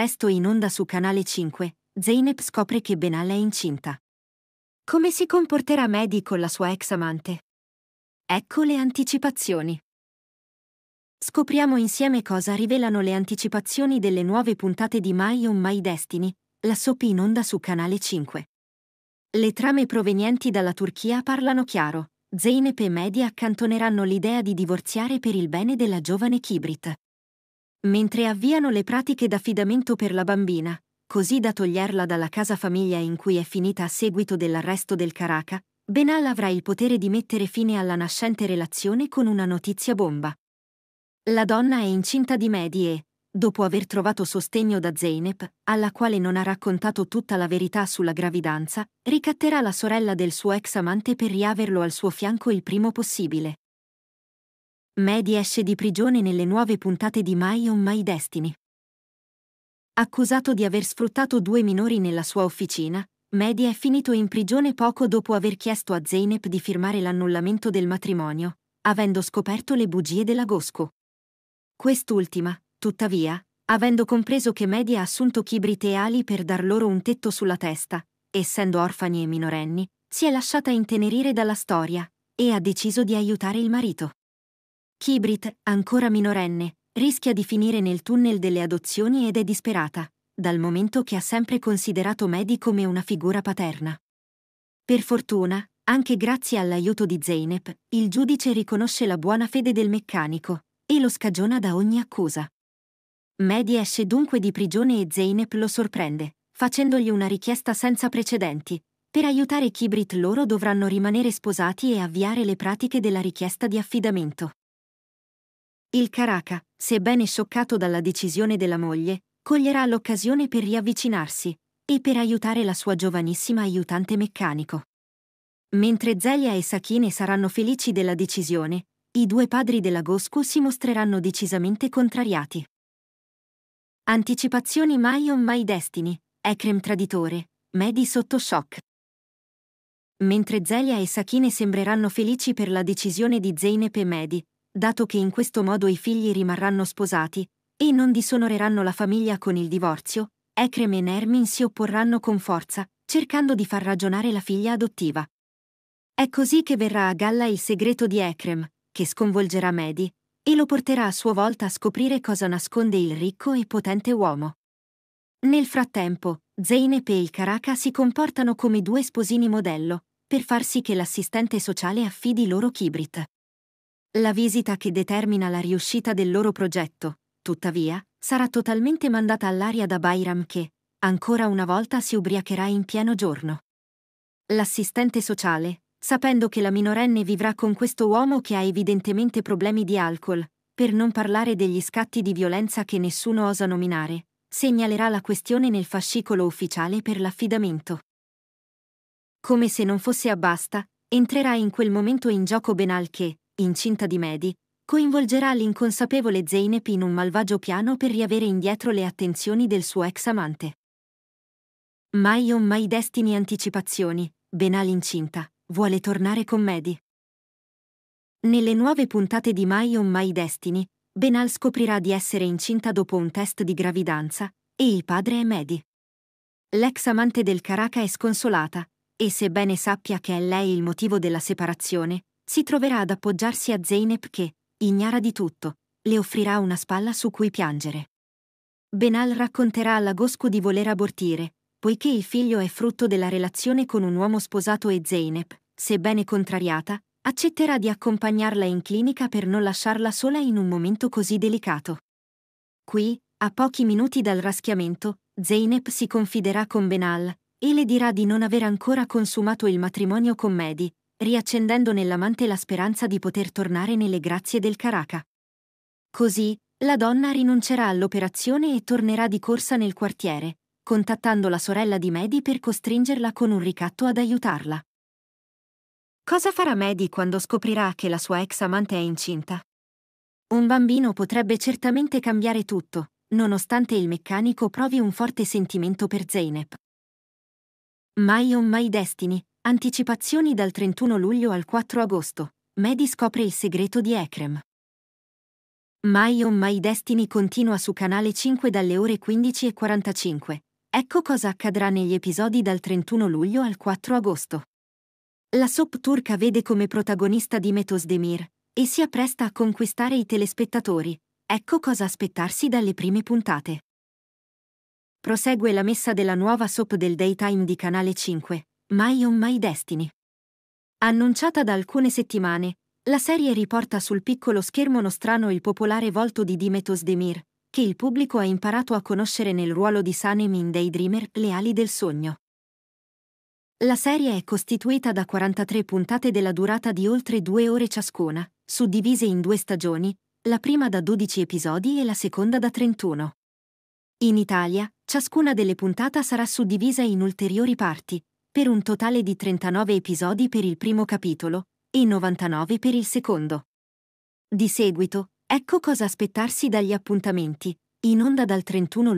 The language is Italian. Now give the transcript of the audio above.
presto in onda su Canale 5, Zeynep scopre che Benal è incinta. Come si comporterà Maddie con la sua ex amante? Ecco le anticipazioni. Scopriamo insieme cosa rivelano le anticipazioni delle nuove puntate di My On My Destiny, la soap in onda su Canale 5. Le trame provenienti dalla Turchia parlano chiaro. Zeynep e Maddie accantoneranno l'idea di divorziare per il bene della giovane Kibrit. Mentre avviano le pratiche d'affidamento per la bambina, così da toglierla dalla casa famiglia in cui è finita a seguito dell'arresto del Caraca, Benal avrà il potere di mettere fine alla nascente relazione con una notizia bomba. La donna è incinta di Medi e, dopo aver trovato sostegno da Zeynep, alla quale non ha raccontato tutta la verità sulla gravidanza, ricatterà la sorella del suo ex amante per riaverlo al suo fianco il primo possibile. Medi esce di prigione nelle nuove puntate di My On My Destiny. Accusato di aver sfruttato due minori nella sua officina, Medi è finito in prigione poco dopo aver chiesto a Zeynep di firmare l'annullamento del matrimonio, avendo scoperto le bugie della Gosco. Quest'ultima, tuttavia, avendo compreso che Medi ha assunto Kibrit e Ali per dar loro un tetto sulla testa, essendo orfani e minorenni, si è lasciata intenerire dalla storia e ha deciso di aiutare il marito. Kibrit, ancora minorenne, rischia di finire nel tunnel delle adozioni ed è disperata, dal momento che ha sempre considerato Mehdi come una figura paterna. Per fortuna, anche grazie all'aiuto di Zeynep, il giudice riconosce la buona fede del meccanico e lo scagiona da ogni accusa. Mehdi esce dunque di prigione e Zeynep lo sorprende, facendogli una richiesta senza precedenti. Per aiutare Kibrit loro dovranno rimanere sposati e avviare le pratiche della richiesta di affidamento. Il Caraca, sebbene scioccato dalla decisione della moglie, coglierà l'occasione per riavvicinarsi e per aiutare la sua giovanissima aiutante meccanico. Mentre Zelia e Sakine saranno felici della decisione, i due padri della Gosku si mostreranno decisamente contrariati. Anticipazioni mai o mai destini, Ekrem traditore, Medi sotto shock. Mentre Zelia e Sakine sembreranno felici per la decisione di Zeynep e Medi, dato che in questo modo i figli rimarranno sposati e non disonoreranno la famiglia con il divorzio, Ecrem e Nermin si opporranno con forza, cercando di far ragionare la figlia adottiva. È così che verrà a galla il segreto di Ecrem, che sconvolgerà Medi, e lo porterà a sua volta a scoprire cosa nasconde il ricco e potente uomo. Nel frattempo, Zeynep e il Caraca si comportano come due sposini modello, per far sì che l'assistente sociale affidi loro Kibrit. La visita che determina la riuscita del loro progetto, tuttavia, sarà totalmente mandata all'aria da Bayram che, ancora una volta, si ubriacherà in pieno giorno. L'assistente sociale, sapendo che la minorenne vivrà con questo uomo che ha evidentemente problemi di alcol, per non parlare degli scatti di violenza che nessuno osa nominare, segnalerà la questione nel fascicolo ufficiale per l'affidamento. Come se non fosse abbasta, entrerà in quel momento in gioco Benal che, incinta di Medi, coinvolgerà l'inconsapevole Zeynep in un malvagio piano per riavere indietro le attenzioni del suo ex amante. Mai o mai destini anticipazioni, Benal incinta, vuole tornare con Medi. Nelle nuove puntate di Mai o Mai Destiny, Benal scoprirà di essere incinta dopo un test di gravidanza, e il padre è Medi. L'ex amante del Caraca è sconsolata, e sebbene sappia che è lei il motivo della separazione, si troverà ad appoggiarsi a Zeynep che, ignara di tutto, le offrirà una spalla su cui piangere. Benal racconterà alla Gosco di voler abortire, poiché il figlio è frutto della relazione con un uomo sposato e Zeynep, sebbene contrariata, accetterà di accompagnarla in clinica per non lasciarla sola in un momento così delicato. Qui, a pochi minuti dal raschiamento, Zeynep si confiderà con Benal e le dirà di non aver ancora consumato il matrimonio con Mehdi, riaccendendo nell'amante la speranza di poter tornare nelle grazie del Caraca. Così, la donna rinuncerà all'operazione e tornerà di corsa nel quartiere, contattando la sorella di Medi per costringerla con un ricatto ad aiutarla. Cosa farà Medi quando scoprirà che la sua ex amante è incinta? Un bambino potrebbe certamente cambiare tutto, nonostante il meccanico provi un forte sentimento per Zeynep. Mai o mai destini, Anticipazioni dal 31 luglio al 4 agosto. Medi scopre il segreto di Ekrem. My on My Destiny continua su canale 5 dalle ore 15.45. Ecco cosa accadrà negli episodi dal 31 luglio al 4 agosto. La soap turca vede come protagonista Dimetos Demir e si appresta a conquistare i telespettatori. Ecco cosa aspettarsi dalle prime puntate. Prosegue la messa della nuova soap del daytime di Canale 5, My On My Destiny. Annunciata da alcune settimane, la serie riporta sul piccolo schermo nostrano il popolare volto di Dimetos Demir, che il pubblico ha imparato a conoscere nel ruolo di Sanem in Daydreamer Le ali del sogno. La serie è costituita da 43 puntate della durata di oltre due ore ciascuna, suddivise in due stagioni, la prima da 12 episodi e la seconda da 31. In Italia, ciascuna delle puntate sarà suddivisa in ulteriori parti, per un totale di 39 episodi per il primo capitolo e 99 per il secondo. Di seguito, ecco cosa aspettarsi dagli appuntamenti, in onda dal 31 luglio.